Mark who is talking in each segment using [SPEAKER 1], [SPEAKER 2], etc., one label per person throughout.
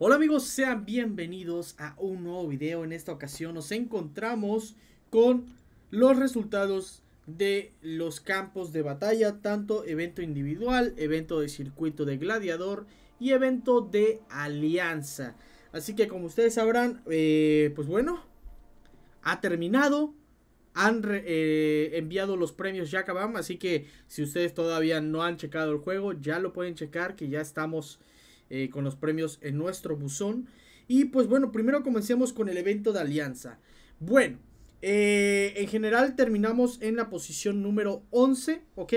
[SPEAKER 1] Hola amigos, sean bienvenidos a un nuevo video. En esta ocasión nos encontramos con los resultados de los campos de batalla, tanto evento individual, evento de circuito de gladiador y evento de alianza. Así que como ustedes sabrán, eh, pues bueno, ha terminado. Han eh, enviado los premios acabamos. así que si ustedes todavía no han checado el juego, ya lo pueden checar, que ya estamos eh, con los premios en nuestro buzón. Y pues bueno, primero comencemos con el evento de Alianza. Bueno, eh, en general terminamos en la posición número 11, ¿ok?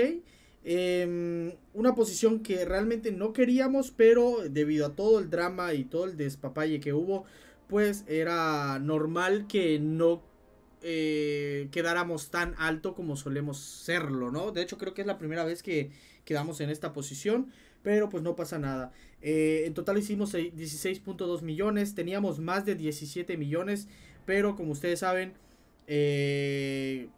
[SPEAKER 1] Em, una posición que realmente no queríamos, pero debido a todo el drama y todo el despapalle que hubo, pues era normal que no eh, quedáramos tan alto como solemos serlo, ¿no? De hecho creo que es la primera vez que quedamos en esta posición pero pues no pasa nada. Eh, en total hicimos 16.2 millones, teníamos más de 17 millones, pero como ustedes saben, eh,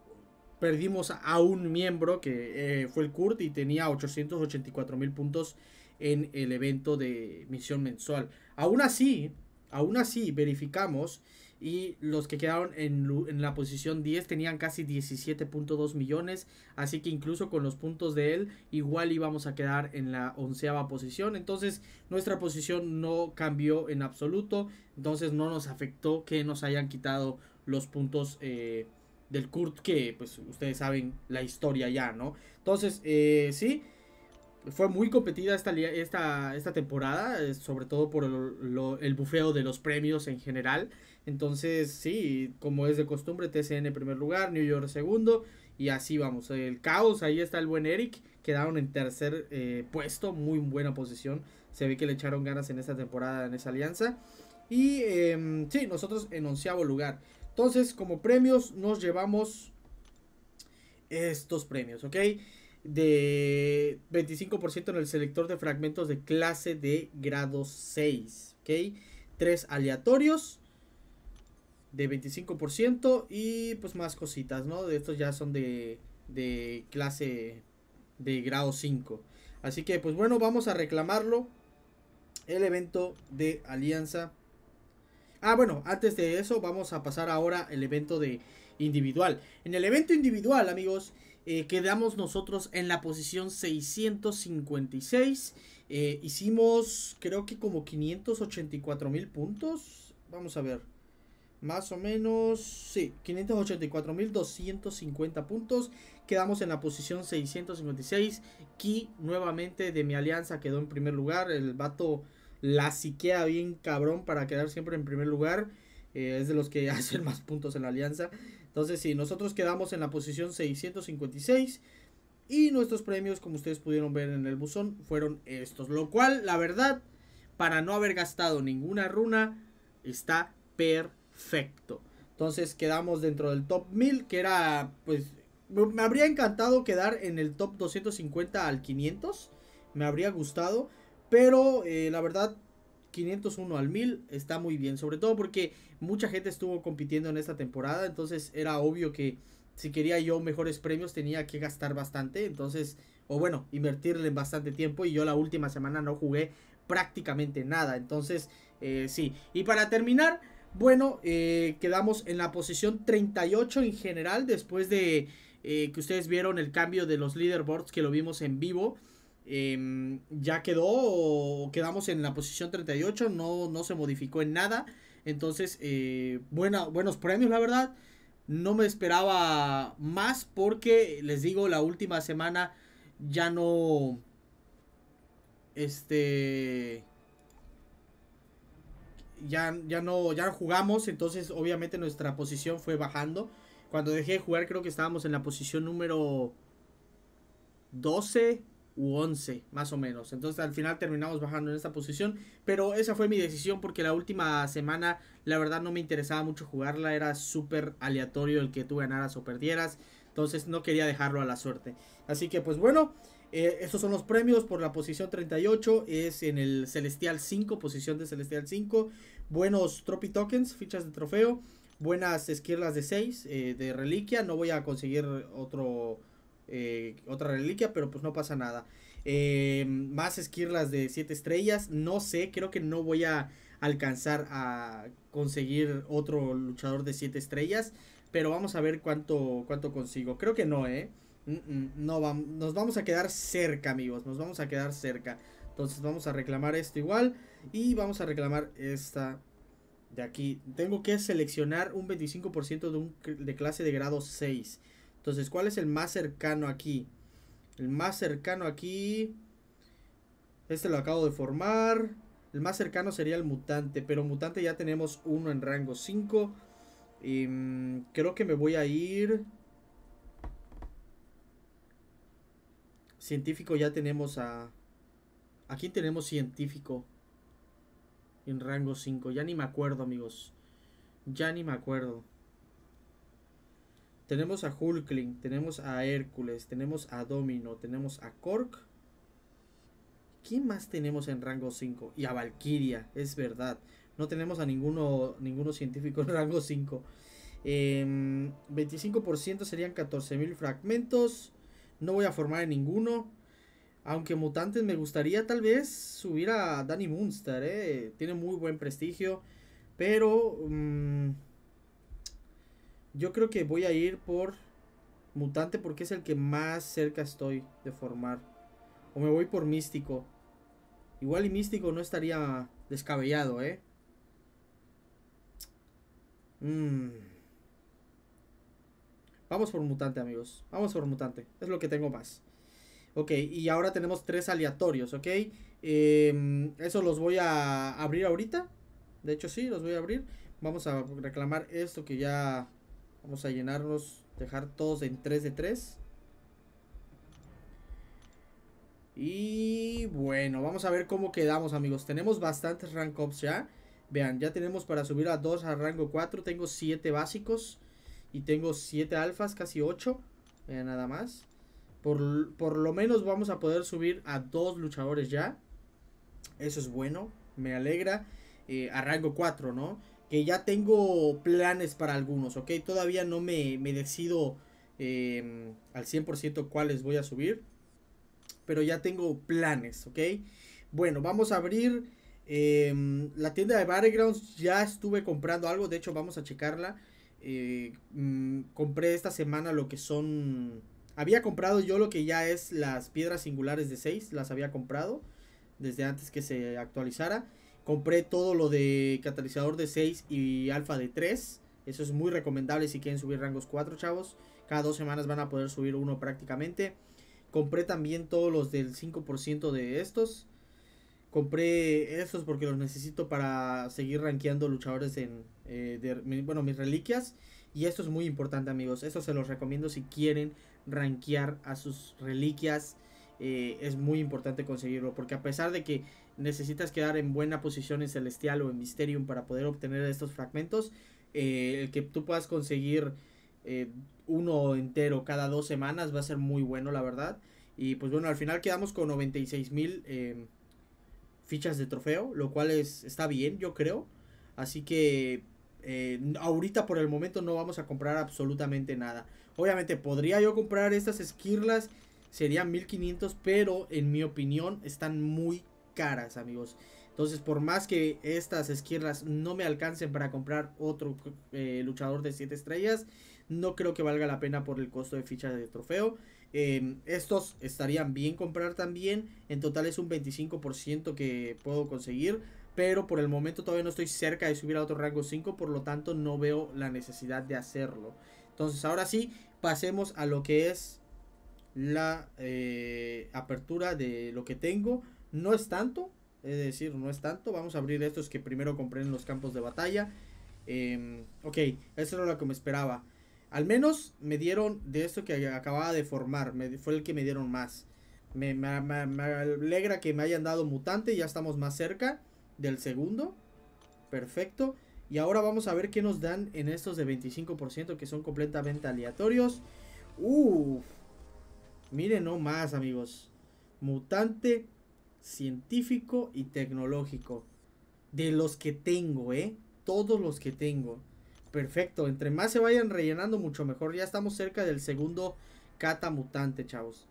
[SPEAKER 1] perdimos a un miembro que eh, fue el Kurt y tenía 884 mil puntos en el evento de misión mensual. Aún así, aún así verificamos y los que quedaron en, la posición 10 tenían casi 17.2 millones, así que incluso con los puntos de él igual íbamos a quedar en la onceava posición, entonces nuestra posición no cambió en absoluto, entonces no nos afectó que nos hayan quitado los puntos eh, del Kurt, que pues ustedes saben la historia ya, ¿no? Entonces, eh, sí, fue muy competida esta, esta, esta temporada, eh, sobre todo por el, el bufeo de los premios en general. Entonces, sí, como es de costumbre, TCN en primer lugar, New York segundo, y así vamos. El caos, ahí está el buen Eric, quedaron en tercer eh, puesto, muy buena posición. Se ve que le echaron ganas en esta temporada, en esa alianza. Y em, sí, nosotros en onceavo lugar. Entonces, como premios, nos llevamos estos premios, ¿ok? De 25% en el selector de fragmentos de clase de grado 6, ¿ok? Tres aleatorios de 25% y pues más cositas, ¿no? De estos ya son de, clase de grado 5. Así que pues bueno, vamos a reclamarlo. El evento de alianza. Ah, bueno, antes de eso vamos a pasar ahora el evento de individual. En el evento individual, amigos, eh, quedamos nosotros en la posición 656. Eh, hicimos creo que como 584 mil puntos. Vamos a ver. Más o menos, sí, 584.250 puntos. Quedamos en la posición 656. Ki nuevamente de mi alianza quedó en primer lugar. El vato la siquea bien cabrón para quedar siempre en primer lugar. Eh, es de los que hacen más puntos en la alianza. Entonces, sí, nosotros quedamos en la posición 656. Y nuestros premios, como ustedes pudieron ver en el buzón, fueron estos. Lo cual, la verdad, para no haber gastado ninguna runa, está perfecto Perfecto. Entonces quedamos dentro del top 1000, que era, pues, me habría encantado quedar en el top 250 al 500. Me habría gustado. Pero eh, la verdad, 501 al 1000 está muy bien. Sobre todo porque mucha gente estuvo compitiendo en esta temporada. Entonces era obvio que si quería yo mejores premios tenía que gastar bastante. Entonces, o bueno, invertirle bastante tiempo. Y yo la última semana no jugué prácticamente nada. Entonces, eh, sí. Y para terminar bueno, eh, quedamos en la posición 38 en general después de eh, que ustedes vieron el cambio de los leaderboards que lo vimos en vivo. Em, ya quedó quedamos en la posición 38, no, no se modificó en nada. Entonces, eh, buenos premios, la verdad. No me esperaba más porque, les digo, la última semana ya no... Este ya, no, ya jugamos, entonces obviamente nuestra posición fue bajando. Cuando dejé de jugar creo que estábamos en la posición número 12 u 11, más o menos. Entonces al final terminamos bajando en esta posición, pero esa fue mi decisión porque la última semana la verdad no me interesaba mucho jugarla, era súper aleatorio el que tú ganaras o perdieras. Entonces no quería dejarlo a la suerte. Así que pues bueno, eh, estos son los premios por la posición 38. Es en el Celestial 5, posición de Celestial 5. Buenos Trophy Tokens, fichas de trofeo. Buenas esquirlas de 6 eh, de reliquia. No voy a conseguir otro, eh, otra reliquia, pero pues no pasa nada. más esquirlas de 7 estrellas. No sé, creo que no voy a alcanzar a conseguir otro luchador de 7 estrellas. Pero vamos a ver cuánto, cuánto consigo. Creo que no, ¿eh? Mm, mm, no vamos, nos vamos a quedar cerca, amigos. Nos vamos a quedar cerca. Entonces vamos a reclamar esto igual. Y vamos a reclamar esta de aquí. Tengo que seleccionar un 25% de, un, de clase de grado 6. Entonces, ¿cuál es el más cercano aquí? El más cercano aquí... Este lo acabo de formar. El más cercano sería el mutante. Pero mutante ya tenemos uno en rango 5. Y, em, creo que me voy a ir... Científico ya tenemos a... Aquí tenemos científico? En rango 5. Ya ni me acuerdo, amigos. Ya ni me acuerdo. Tenemos a Hulkling, tenemos a Hércules, tenemos a Domino, tenemos a Cork. ¿Quién más tenemos en rango 5? Y a Valkyria, es verdad. No tenemos a ninguno, ninguno científico en rango 5. 25% em, serían 14.000 fragmentos. No voy a formar en ninguno. Aunque mutantes me gustaría tal vez subir a Danny Munster, ¿eh? Tiene muy buen prestigio. Pero mm, yo creo que voy a ir por mutante porque es el que más cerca estoy de formar. O me voy por místico. Igual y místico no estaría descabellado, ¿eh? Mmm... Vamos por mutante, amigos. Vamos por mutante. Es lo que tengo más. Ok, y ahora tenemos tres aleatorios, ¿ok? Em, eso los voy a abrir ahorita. De hecho, sí, los voy a abrir. Vamos a reclamar esto que ya... Vamos a llenarnos, dejar todos en 3 de 3. Y bueno, vamos a ver cómo quedamos, amigos. Tenemos bastantes rank ups ya. Vean, ya tenemos para subir a 2 a rango 4. Tengo 7 básicos. Y tengo 7 alfas, casi 8. Eh, nada más. Por, lo menos vamos a poder subir a dos luchadores ya. Eso es bueno. Me alegra. Eh, a rango 4, ¿no? Que ya tengo planes para algunos, ¿ok? Todavía no me, decido em, al 100% cuáles voy a subir. Pero ya tengo planes, ¿ok? Bueno, vamos a abrir em, la tienda de Battlegrounds. Ya estuve comprando algo. De hecho, vamos a checarla. Eh, mm, compré esta semana lo que son... Había comprado yo lo que ya es las piedras singulares de 6, las había comprado desde antes que se actualizara. Compré todo lo de catalizador de 6 y alfa de 3. Eso es muy recomendable si quieren subir rangos 4, chavos. Cada dos semanas van a poder subir uno prácticamente. Compré también todos los del 5% de estos. Compré estos porque los necesito para seguir rankeando luchadores en, eh, de, bueno, mis reliquias. Y esto es muy importante, amigos. Esto se los recomiendo si quieren rankear a sus reliquias. Eh, es muy importante conseguirlo. Porque a pesar de que necesitas quedar en buena posición en Celestial o en Mysterium para poder obtener estos fragmentos, eh, el que tú puedas conseguir uno entero cada dos semanas va a ser muy bueno, la verdad. Y pues bueno, al final quedamos con 96 mil fichas de trofeo, lo cual es, está bien, yo creo. Así que eh, ahorita por el momento no vamos a comprar absolutamente nada. Obviamente podría yo comprar estas esquirlas, serían 1500, pero en mi opinión están muy caras, amigos. Entonces, por más que estas esquirlas no me alcancen para comprar otro eh, luchador de 7 estrellas, no creo que valga la pena por el costo de ficha de trofeo. Em, estos estarían bien comprar también. En total es un 25% que puedo conseguir. Pero por el momento todavía no estoy cerca de subir a otro rango 5. Por lo tanto no veo la necesidad de hacerlo. Entonces ahora sí, pasemos a lo que es la eh, apertura de lo que tengo. No es tanto, es decir, no es tanto. Vamos a abrir estos que primero compré en los campos de batalla. Em, ok, eso era lo que me esperaba. Al menos me dieron de esto que acababa de formar. fue el que me dieron más. Me, alegra que me hayan dado mutante. Ya estamos más cerca del segundo. Perfecto. Y ahora vamos a ver qué nos dan en estos de 25% que son completamente aleatorios. Uff. Miren no más, amigos. Mutante, científico y tecnológico. De los que tengo, ¿eh? Todos los que tengo perfecto. Entre más se vayan rellenando, mucho mejor. Ya estamos cerca del segundo cata mutante, chavos.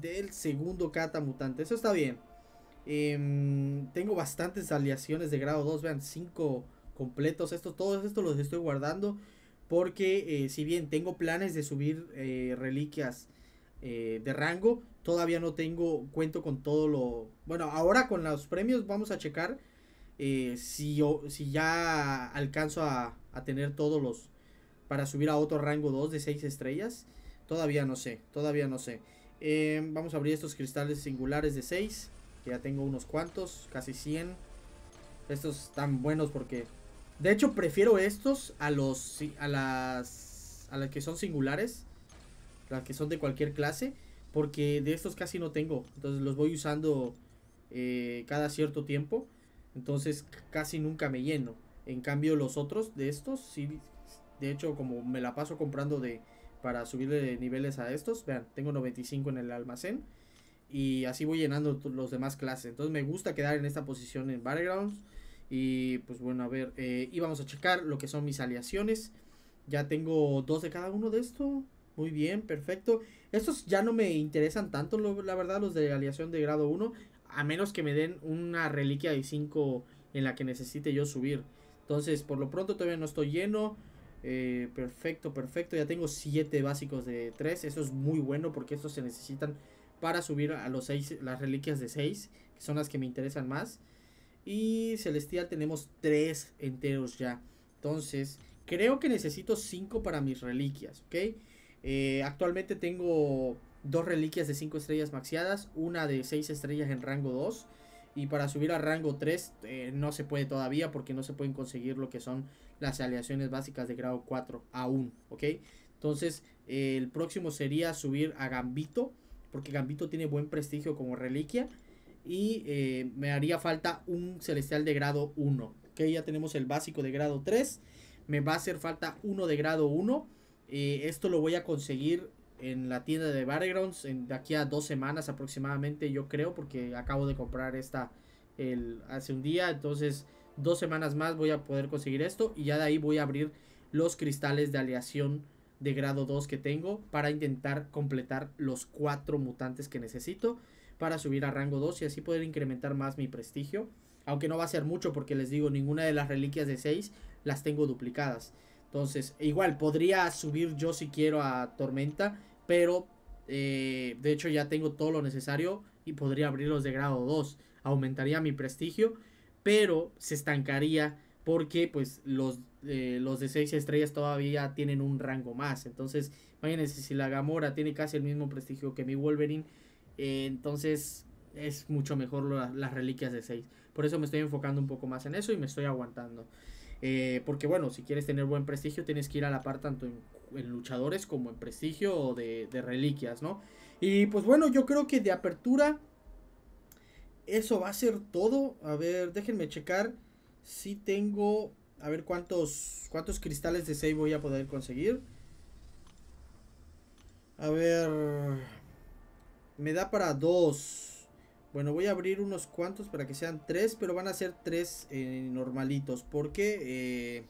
[SPEAKER 1] Del segundo cata mutante. Eso está bien. Em, tengo bastantes aleaciones de grado 2. Vean, 5 completos. Esto, todos estos los estoy guardando. Porque eh, si bien tengo planes de subir eh, reliquias eh, de rango, todavía no tengo cuento con todo lo... Bueno, ahora con los premios vamos a checar eh, si, si ya alcanzo a, tener todos los para subir a otro rango 2 de 6 estrellas. Todavía no sé, todavía no sé. Eh, vamos a abrir estos cristales singulares de 6, que ya tengo unos cuantos, casi 100. Estos están buenos porque... De hecho, prefiero estos a los a las, a las que son singulares, las que son de cualquier clase, porque de estos casi no tengo. Entonces los voy usando eh, cada cierto tiempo. Entonces casi nunca me lleno. En cambio los otros de estos, sí, de hecho como me la paso comprando de para subirle niveles a estos, vean, tengo 95 en el almacén y así voy llenando los demás clases. Entonces me gusta quedar en esta posición en Battlegrounds. Y pues bueno, a ver, eh, íbamos a checar lo que son mis aleaciones. Ya tengo dos de cada uno de esto. Muy bien, perfecto. Estos ya no me interesan tanto, la verdad, los de aleación de grado 1 a menos que me den una reliquia de 5 en la que necesite yo subir. Entonces, por lo pronto todavía no estoy lleno. Eh, perfecto, perfecto. Ya tengo 7 básicos de 3. Eso es muy bueno porque estos se necesitan para subir a los las reliquias de 6, que son las que me interesan más. Y celestial tenemos 3 enteros ya. Entonces, creo que necesito 5 para mis reliquias, okay eh, actualmente tengo dos reliquias de 5 estrellas maxiadas, una de 6 estrellas en rango 2. Y para subir a rango 3 eh, no se puede todavía porque no se pueden conseguir lo que son las aleaciones básicas de grado 4 aún, ¿ok? Entonces el próximo sería subir a Gambito porque Gambito tiene buen prestigio como reliquia. Y eh, me haría falta un celestial de grado 1, ok, ya tenemos el básico de grado 3. Me va a hacer falta uno de grado 1. Eh, esto lo voy a conseguir en la tienda de Battlegrounds de aquí a dos semanas aproximadamente, yo creo, porque acabo de comprar esta el, hace un día. Entonces, dos semanas más voy a poder conseguir esto y ya de ahí voy a abrir los cristales de aleación de grado 2 que tengo para intentar completar los cuatro mutantes que necesito para subir a rango 2 y así poder incrementar más mi prestigio. Aunque no va a ser mucho porque les digo, ninguna de las reliquias de 6 las tengo duplicadas. Entonces, igual podría subir yo si quiero a Tormenta pero eh, de hecho ya tengo todo lo necesario y podría abrirlos de grado 2. Aumentaría mi prestigio, pero se estancaría porque pues los, eh, los de 6 estrellas todavía tienen un rango más. Entonces, imagínense, si la Gamora tiene casi el mismo prestigio que mi Wolverine, eh, entonces es mucho mejor las reliquias de 6. Por eso me estoy enfocando un poco más en eso y me estoy aguantando. Eh, porque bueno, si quieres tener buen prestigio, tienes que ir a la par tanto en, luchadores como en prestigio de, de reliquias, ¿no? Y pues bueno, yo creo que de apertura eso va a ser todo. A ver, déjenme checar si tengo... A ver cuántos, cuántos cristales de 6 voy a poder conseguir. A ver... Me da para dos. Bueno, voy a abrir unos cuantos para que sean tres, pero van a ser tres eh, normalitos. Porque eh,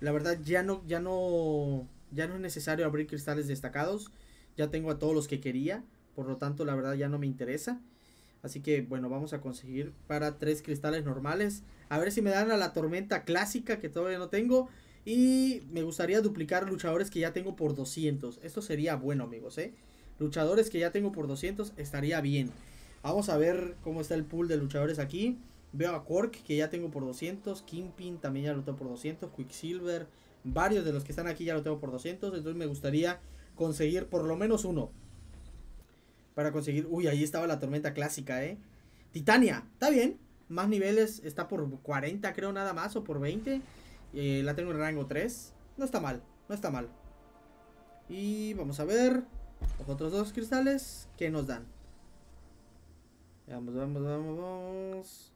[SPEAKER 1] la verdad ya no, ya no. Ya no es necesario abrir cristales destacados. Ya tengo a todos los que quería. Por lo tanto, la verdad ya no me interesa. Así que bueno, vamos a conseguir para tres cristales normales. A ver si me dan a la tormenta clásica que todavía no tengo. Y me gustaría duplicar luchadores que ya tengo por 200. Esto sería bueno, amigos, ¿eh? Luchadores que ya tengo por 200 estaría bien. Vamos a ver cómo está el pool de luchadores aquí. Veo a Cork, que ya tengo por 200. Kingpin también ya lo tengo por 200. Quicksilver. Varios de los que están aquí ya lo tengo por 200. Entonces me gustaría conseguir por lo menos uno. Para conseguir... Uy, ahí estaba la tormenta clásica, ¿eh? Titania. Está bien. Más niveles. Está por 40 creo nada más. O por 20. Eh, la tengo en rango 3. No está mal. No está mal. Y vamos a ver. Los otros dos cristales. Que nos dan? Vamos, vamos, vamos,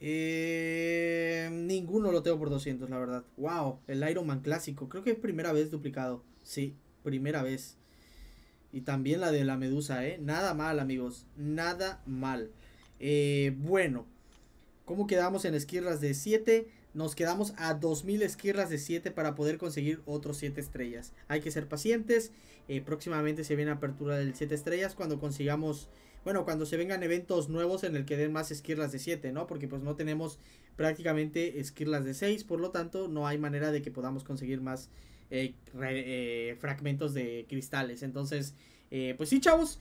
[SPEAKER 1] eh, ninguno lo tengo por 200, la verdad. Wow, el Iron Man clásico. Creo que es primera vez duplicado. Sí, primera vez. Y también la de la medusa, ¿eh? Nada mal, amigos. Nada mal. Eh, bueno. ¿Cómo quedamos en esquirlas de 7? Nos quedamos a 2000 esquirlas de 7 para poder conseguir otros 7 estrellas. Hay que ser pacientes. Eh, próximamente se viene apertura del 7 estrellas cuando consigamos bueno, cuando se vengan eventos nuevos en el que den más esquirlas de 7, ¿no? Porque pues no tenemos prácticamente esquirlas de 6, por lo tanto no hay manera de que podamos conseguir más eh, eh, fragmentos de cristales. Entonces, eh, pues sí, chavos,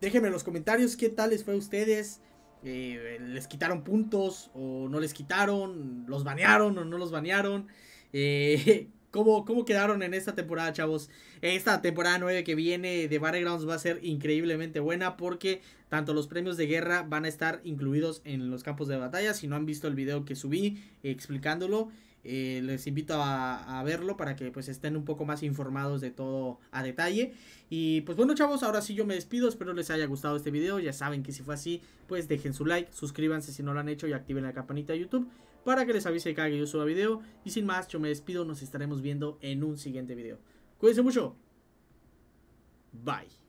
[SPEAKER 1] déjenme en los comentarios qué tal les fue a ustedes. les quitaron puntos o no les quitaron, los banearon o no los banearon. Eh, cómo, quedaron en esta temporada, chavos. Esta temporada 9 que viene de Battlegrounds va a ser increíblemente buena porque tanto los premios de guerra van a estar incluidos en los campos de batalla. Si no han visto el video que subí explicándolo, eh, les invito a, verlo para que pues estén un poco más informados de todo a detalle. Y pues bueno chavos, ahora sí yo me despido, espero les haya gustado este video, ya saben que si fue así, pues dejen su like, suscríbanse si no lo han hecho y activen la campanita de YouTube para que les avise cada que yo suba video. Y sin más, yo me despido, nos estaremos viendo en un siguiente video. Cuídense mucho. Bye.